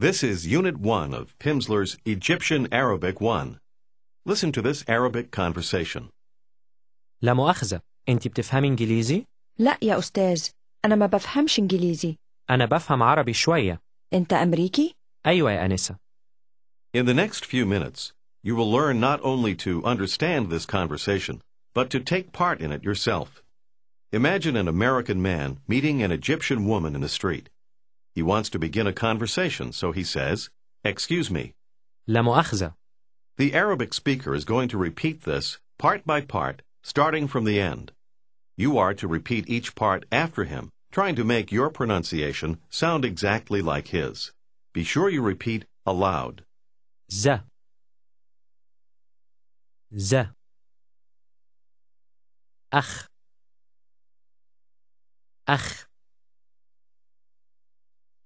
This is Unit 1 of Pimsleur's Egyptian Arabic 1. Listen to this Arabic conversation. لا مؤاخذة، أنت بتفهمي إنجليزي؟ لا يا أستاذ، أنا ما بفهمش إنجليزي. أنا بفهم عربي شوية. أنت أمريكي؟ أيوة يا أنسة. In the next few minutes, you will learn not only to understand this conversation, but to take part in it yourself. Imagine an American man meeting an Egyptian woman in the street. He wants to begin a conversation, so he says, Excuse me. La The Arabic speaker is going to repeat this part by part, starting from the end. You are to repeat each part after him, trying to make your pronunciation sound exactly like his. Be sure you repeat aloud. Za. Za. Ach. Ach.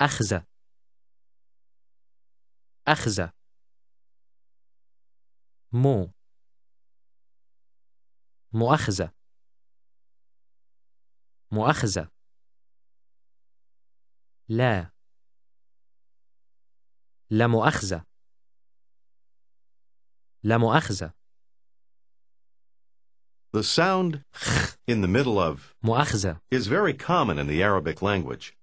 أخذ أخذ مو مؤاخذة مؤاخذة لا لا مؤاخذة لا مؤاخذة The sound in the middle of مؤاخذة is very common in the Arabic language.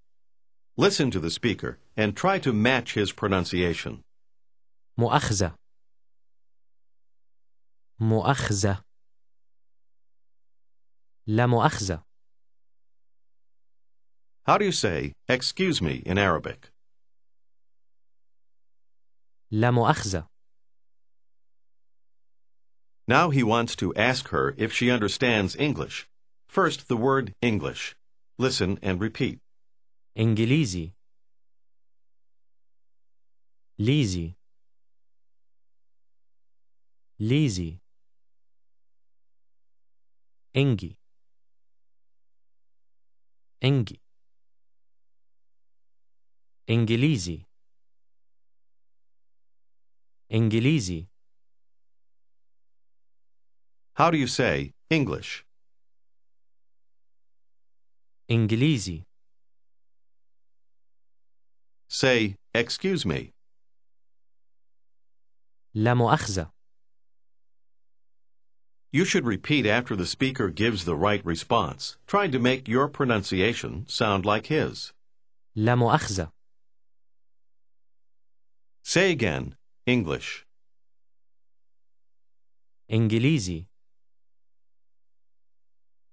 Listen to the speaker and try to match his pronunciation. مؤاخذة مؤاخذة لا How do you say excuse me in Arabic? لا Now he wants to ask her if she understands English. First the word English. Listen and repeat. إنجليزي ليزي ليزي إنجي إنجي إنجليزي إنجليزي How do you say English? إنجليزي Say, excuse me. La You should repeat after the speaker gives the right response, trying to make your pronunciation sound like his. La Say again, English. إنجليزي.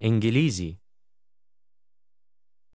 إنجليزي.